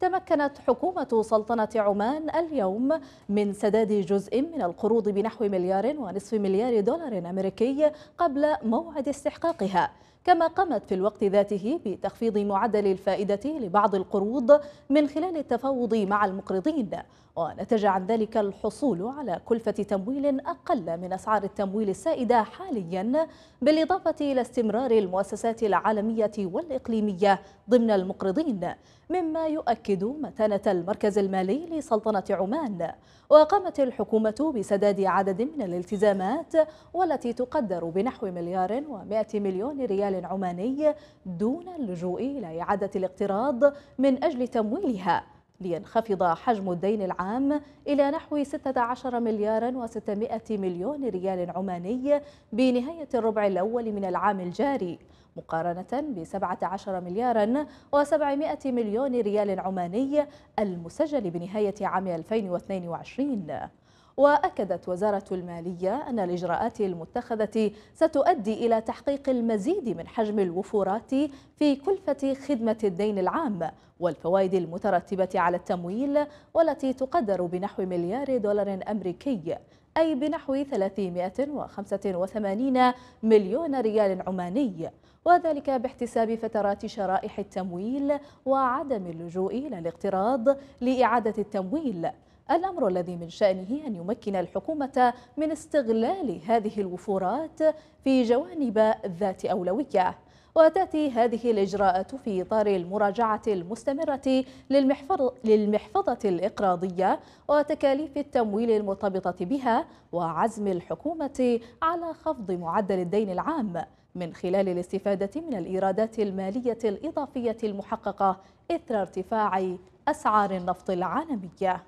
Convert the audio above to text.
تمكنت حكومة سلطنة عمان اليوم من سداد جزء من القروض بنحو مليار ونصف مليار دولار أمريكي قبل موعد استحقاقها كما قامت في الوقت ذاته بتخفيض معدل الفائدة لبعض القروض من خلال التفاوض مع المقرضين ونتج عن ذلك الحصول على كلفة تمويل أقل من أسعار التمويل السائدة حاليا بالإضافة إلى استمرار المؤسسات العالمية والإقليمية ضمن المقرضين مما يؤكد متانة المركز المالي لسلطنة عمان وقامت الحكومة بسداد عدد من الالتزامات والتي تقدر بنحو مليار ومائة مليون ريال العماني عماني دون اللجوء إلى إعادة الاقتراض من أجل تمويلها لينخفض حجم الدين العام إلى نحو 16 مليار و600 مليون ريال عماني بنهاية الربع الأول من العام الجاري مقارنة ب 17 مليار و700 مليون ريال عماني المسجل بنهاية عام 2022 وأكدت وزارة المالية أن الإجراءات المتخذة ستؤدي إلى تحقيق المزيد من حجم الوفورات في كلفة خدمة الدين العام والفوائد المترتبة على التمويل والتي تقدر بنحو مليار دولار أمريكي أي بنحو 385 مليون ريال عماني وذلك باحتساب فترات شرائح التمويل وعدم اللجوء إلى الاقتراض لإعادة التمويل الأمر الذي من شأنه أن يمكن الحكومة من استغلال هذه الوفورات في جوانب ذات أولوية وتأتي هذه الإجراءات في إطار المراجعة المستمرة للمحفظة الإقراضية وتكاليف التمويل المرتبطة بها وعزم الحكومة على خفض معدل الدين العام من خلال الاستفادة من الإيرادات المالية الإضافية المحققة إثر ارتفاع أسعار النفط العالمية